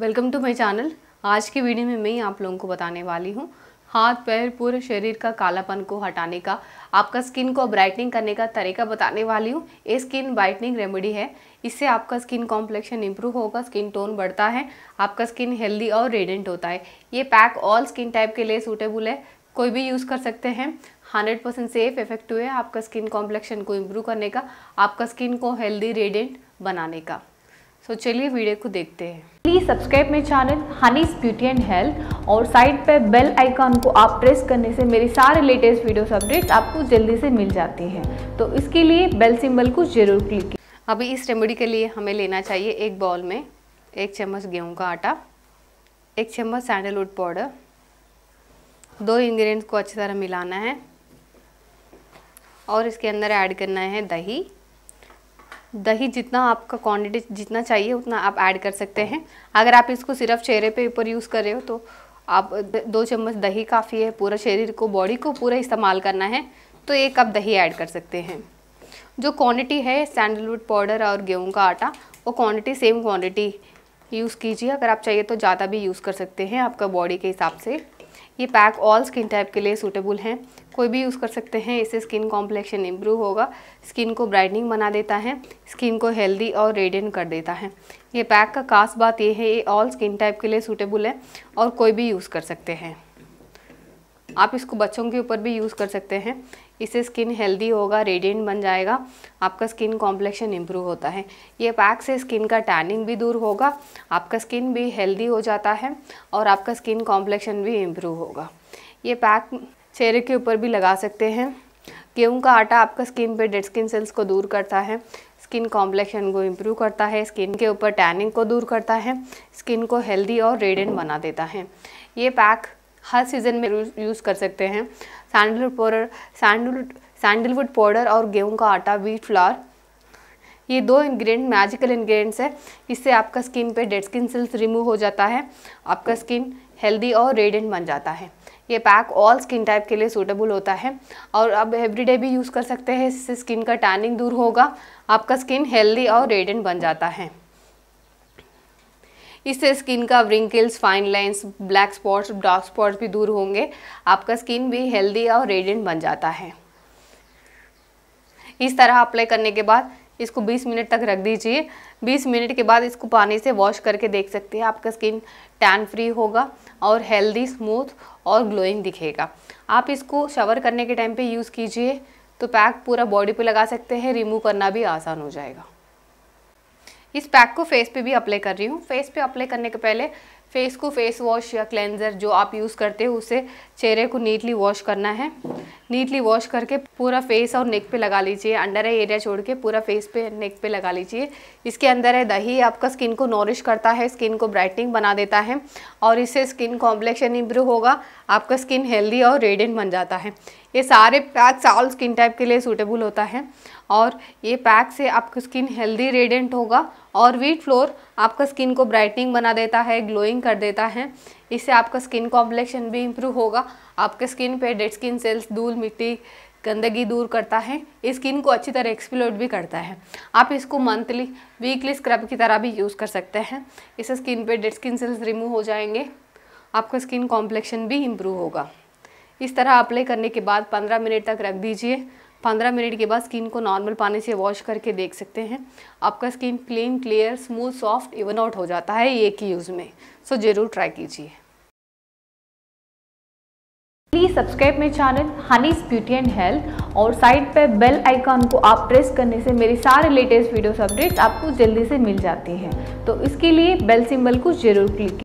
welcome to my channel आज की video में मैं आप लोगों को बताने वाली हूँ हाथ पैर पूरे शरीर का कालापन को हटाने का आपका स्किन को ब्राइटनिंग करने का तरीका बताने वाली हूँ ये स्किन ब्राइटनिंग रेमेडी है इससे आपका स्किन कॉम्प्लेक्शन इम्प्रूव होगा स्किन टोन बढ़ता है आपका स्किन हेल्दी और रेडेंट होता है ये पैक ऑल स्किन टाइप के लिए सूटेबल है कोई भी यूज़ कर सकते हैं 100% परसेंट सेफ इफेक्टिव है आपका स्किन कॉम्प्लेक्शन को इम्प्रूव करने का आपका स्किन को हेल्दी रेडेंट बनाने का सो चलिए वीडियो को देखते हैं प्लीज़ सब्सक्राइब मेरे channel Honey's beauty and health और साइड पे बेल आइकॉन को आप प्रेस करने से मेरे सारे लेटेस्ट वीडियोस अपडेट्स आपको जल्दी से मिल जाती हैं तो इसके लिए बेल सिंबल को जरूर क्लिक कीजिए अभी इस रेमेडी के लिए हमें लेना चाहिए एक बॉल में एक चम्मच गेहूँ का आटा एक चम्मच सैंडलवुड पाउडर दो इंग्रेडिएंट्स को अच्छी तरह मिलाना है और इसके अंदर ऐड करना है दही दही जितना आपका क्वांटिटी जितना चाहिए उतना आप ऐड कर सकते हैं अगर आप इसको सिर्फ चेहरे पे ऊपर यूज़ कर रहे हो तो आप दो चम्मच दही काफ़ी है पूरा शरीर को बॉडी को पूरा इस्तेमाल करना है तो एक कप दही ऐड कर सकते हैं जो क्वांटिटी है सैंडलवुड पाउडर और गेहूँ का आटा वो क्वांटिटी सेम क्वांटिटी यूज़ कीजिए अगर आप चाहिए तो ज़्यादा भी यूज़ कर सकते हैं आपका बॉडी के हिसाब से ये पैक ऑल स्किन टाइप के लिए सूटेबल हैं कोई भी यूज़ कर सकते हैं इससे स्किन कॉम्प्लेक्शन इम्प्रूव होगा स्किन को ब्राइटनिंग बना देता है स्किन को हेल्दी और रेडियंट कर देता है ये पैक का खास बात ये है ये ऑल स्किन टाइप के लिए सूटेबल है और कोई भी यूज़ कर सकते हैं आप इसको बच्चों के ऊपर भी यूज़ कर सकते हैं इससे स्किन हेल्दी होगा रेडियंट बन जाएगा आपका स्किन कॉम्प्लेक्शन इम्प्रूव होता है ये पैक से स्किन का टैनिंग भी दूर होगा आपका स्किन भी हेल्दी हो जाता है और आपका स्किन कॉम्प्लेक्शन भी इम्प्रूव होगा ये पैक चेहरे के ऊपर भी लगा सकते हैं गेहूँ का आटा आपका स्किन पे डेड स्किन सेल्स को दूर करता है स्किन कॉम्प्लेक्शन को इम्प्रूव करता है स्किन के ऊपर टैनिंग को दूर करता है स्किन को हेल्दी और रेडिएंट बना देता है ये पैक हर सीज़न में यूज़ कर सकते हैं sandalwood powder sandalwood sandalwood powder और गेहूं का आटा व्हीट फ्लावर ये दो इंग्रेडिएंट मैजिकल इंग्रेडिएंट्स है इससे आपका स्किन पे डेड स्किन सेल्स रिमूव हो जाता है आपका स्किन हेल्दी और रेडियंट बन जाता है ये पैक ऑल स्किन टाइप के लिए सूटेबल होता है और आप एवरीडे भी यूज़ कर सकते हैं इससे स्किन का टैनिंग दूर होगा आपका स्किन हेल्दी और रेडियंट बन जाता है इससे स्किन का wrinkles fine lines black spots dark spots भी दूर होंगे आपका स्किन भी हेल्दी और रेडियंट बन जाता है इस तरह अप्लाई करने के बाद इसको 20 मिनट तक रख दीजिए 20 मिनट के बाद इसको पानी से वॉश करके देख सकते हैं आपका स्किन टैन फ्री होगा और हेल्दी स्मूथ और ग्लोइंग दिखेगा आप इसको शवर करने के टाइम पे यूज़ कीजिए तो पैक पूरा बॉडी पे लगा सकते हैं रिमूव करना भी आसान हो जाएगा इस पैक को फेस पे भी अप्लाई कर रही हूँ फेस पे अप्लाई करने के पहले फेस को फेस वॉश या क्लेंजर जो आप यूज़ करते हो उसे चेहरे को नीटली वॉश करना है नीटली वॉश करके पूरा फेस और नेक पे लगा लीजिए अंडर आई एरिया छोड़ के पूरा फेस पे नेक पे लगा लीजिए इसके अंदर है दही आपका स्किन को नॉरिश करता है स्किन को ब्राइटनिंग बना देता है और इससे स्किन कॉम्प्लेक्शन इम्प्रूव होगा आपका स्किन हेल्दी और रेडियंट बन जाता है ये सारे पैक्स ऑल स्किन टाइप के लिए सूटेबल होता है और ये पैक से आपका स्किन हेल्दी रेडियंट होगा और व्हीट फ्लोर आपका स्किन को ब्राइटनिंग बना देता है ग्लोइंग कर देता है इससे आपका स्किन कॉम्प्लेक्शन भी इम्प्रूव होगा आपके स्किन पे डेड स्किन सेल्स धूल मिट्टी गंदगी दूर करता है स्किन को अच्छी तरह एक्सप्लोर भी करता है आप इसको मंथली वीकली स्क्रब की तरह भी यूज़ कर सकते हैं इससे स्किन पे डेड स्किन सेल्स रिमूव हो जाएंगे आपका स्किन कॉम्प्लेक्शन भी इम्प्रूव होगा इस तरह अप्लाई करने के बाद 15 मिनट तक रख दीजिए 15 मिनट के बाद स्किन को नॉर्मल पानी से वॉश करके देख सकते हैं आपका skin clean clear smooth soft even out हो जाता है एक ही यूज़ में सो ज़रूर ट्राई कीजिए प्लीज़ सब्सक्राइब मेरे channel Honey's beauty and health और साइड पे बेल आइकॉन को आप प्रेस करने से मेरे सारे लेटेस्ट वीडियोस अपडेट्स आपको जल्दी से मिल जाती हैं तो इसके लिए बेल सिंबल को ज़रूर क्लिक